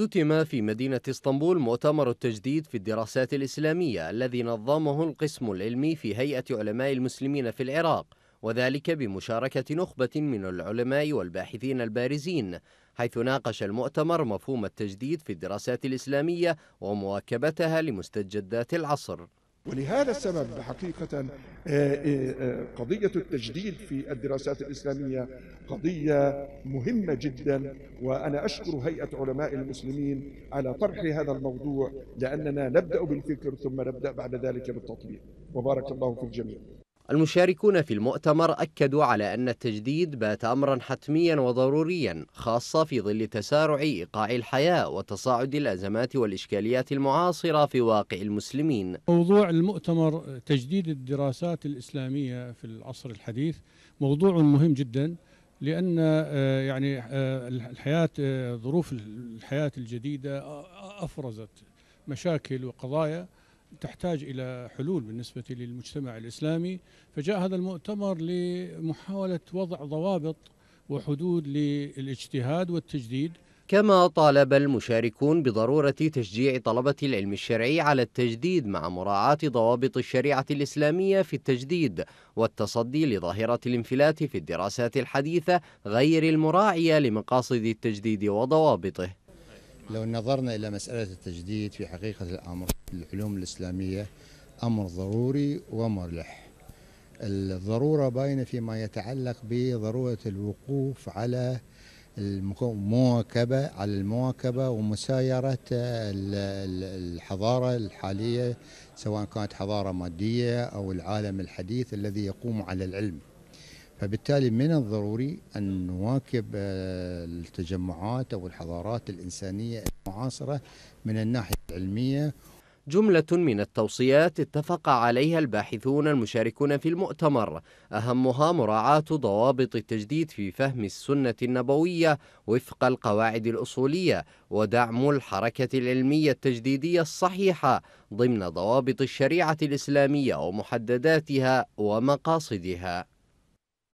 اختتم في مدينة اسطنبول مؤتمر التجديد في الدراسات الإسلامية الذي نظمه القسم العلمي في هيئة علماء المسلمين في العراق وذلك بمشاركة نخبة من العلماء والباحثين البارزين حيث ناقش المؤتمر مفهوم التجديد في الدراسات الإسلامية ومواكبتها لمستجدات العصر ولهذا السبب حقيقة آه، آه، قضية التجديد في الدراسات الإسلامية قضية مهمة جدا وأنا أشكر هيئة علماء المسلمين على طرح هذا الموضوع لأننا نبدأ بالفكر ثم نبدأ بعد ذلك بالتطبيق وبارك الله في الجميع المشاركون في المؤتمر أكدوا على أن التجديد بات أمرا حتميا وضروريا خاصة في ظل تسارع إيقاع الحياة وتصاعد الأزمات والإشكاليات المعاصرة في واقع المسلمين موضوع المؤتمر تجديد الدراسات الإسلامية في العصر الحديث موضوع مهم جدا لأن آه، يعني آه، الحياة آه، ظروف الحياة الجديدة أفرزت مشاكل وقضايا تحتاج إلى حلول بالنسبة للمجتمع الإسلامي فجاء هذا المؤتمر لمحاولة وضع ضوابط وحدود للاجتهاد والتجديد كما طالب المشاركون بضرورة تشجيع طلبة العلم الشرعي على التجديد مع مراعاة ضوابط الشريعة الإسلامية في التجديد والتصدي لظاهرة الانفلات في الدراسات الحديثة غير المراعية لمقاصد التجديد وضوابطه لو نظرنا إلى مسألة التجديد في حقيقة الأمر العلوم الإسلامية أمر ضروري ومرلح الضرورة باينة فيما يتعلق بضرورة الوقوف على المواكبة على المواكبة ومسايرة الحضارة الحالية سواء كانت حضارة مادية أو العالم الحديث الذي يقوم على العلم فبالتالي من الضروري أن نواكب آه، التجمعات أو الحضارات الإنسانية المعاصرة من الناحية العلمية جملة من التوصيات اتفق عليها الباحثون المشاركون في المؤتمر أهمها مراعاة ضوابط التجديد في فهم السنة النبوية وفق القواعد الأصولية ودعم الحركة العلمية التجديدية الصحيحة ضمن ضوابط الشريعة الإسلامية ومحدداتها ومقاصدها